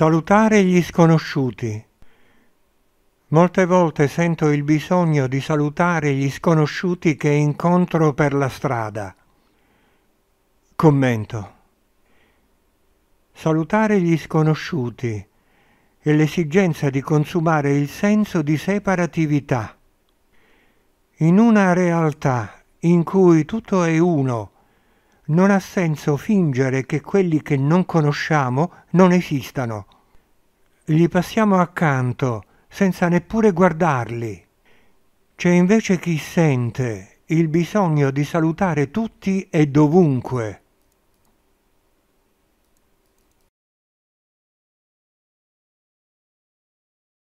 Salutare gli sconosciuti. Molte volte sento il bisogno di salutare gli sconosciuti che incontro per la strada. Commento. Salutare gli sconosciuti e l'esigenza di consumare il senso di separatività. In una realtà in cui tutto è uno, non ha senso fingere che quelli che non conosciamo non esistano. Gli passiamo accanto, senza neppure guardarli. C'è invece chi sente il bisogno di salutare tutti e dovunque,